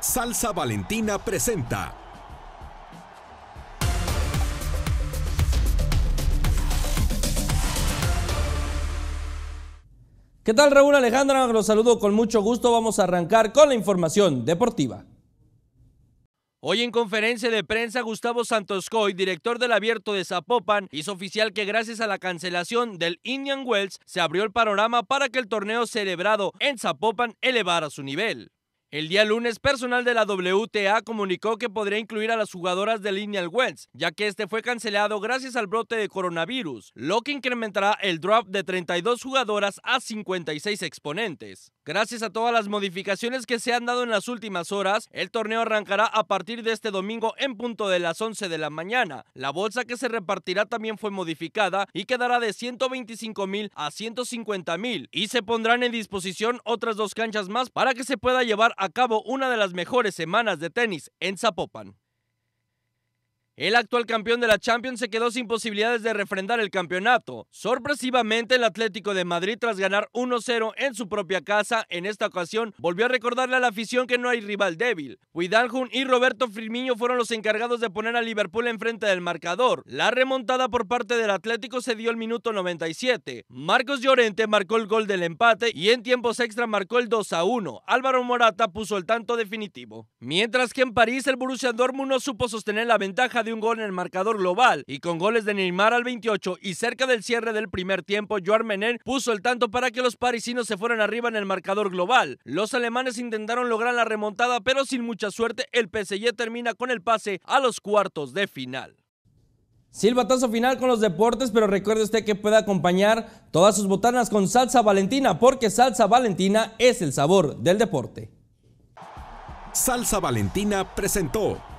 Salsa Valentina presenta. ¿Qué tal Raúl Alejandra? Los saludo con mucho gusto. Vamos a arrancar con la información deportiva. Hoy en conferencia de prensa, Gustavo Coy, director del abierto de Zapopan, hizo oficial que gracias a la cancelación del Indian Wells se abrió el panorama para que el torneo celebrado en Zapopan elevara su nivel. El día lunes, personal de la WTA comunicó que podría incluir a las jugadoras de Lineal Wells, ya que este fue cancelado gracias al brote de coronavirus, lo que incrementará el drop de 32 jugadoras a 56 exponentes. Gracias a todas las modificaciones que se han dado en las últimas horas, el torneo arrancará a partir de este domingo en punto de las 11 de la mañana. La bolsa que se repartirá también fue modificada y quedará de 125 mil a 150 mil y se pondrán en disposición otras dos canchas más para que se pueda llevar a cabo una de las mejores semanas de tenis en Zapopan. El actual campeón de la Champions se quedó sin posibilidades de refrendar el campeonato. Sorpresivamente, el Atlético de Madrid, tras ganar 1-0 en su propia casa, en esta ocasión volvió a recordarle a la afición que no hay rival débil. Cuidaljun y Roberto Firmino fueron los encargados de poner a Liverpool enfrente del marcador. La remontada por parte del Atlético se dio el minuto 97. Marcos Llorente marcó el gol del empate y en tiempos extra marcó el 2-1. Álvaro Morata puso el tanto definitivo. Mientras que en París el Borussia Dortmund no supo sostener la ventaja de un gol en el marcador global y con goles de Neymar al 28 y cerca del cierre del primer tiempo, Joan Menén puso el tanto para que los parisinos se fueran arriba en el marcador global. Los alemanes intentaron lograr la remontada, pero sin mucha suerte el PSG termina con el pase a los cuartos de final. Silbatazo final con los deportes, pero recuerde usted que puede acompañar todas sus botanas con salsa valentina, porque salsa valentina es el sabor del deporte. Salsa Valentina presentó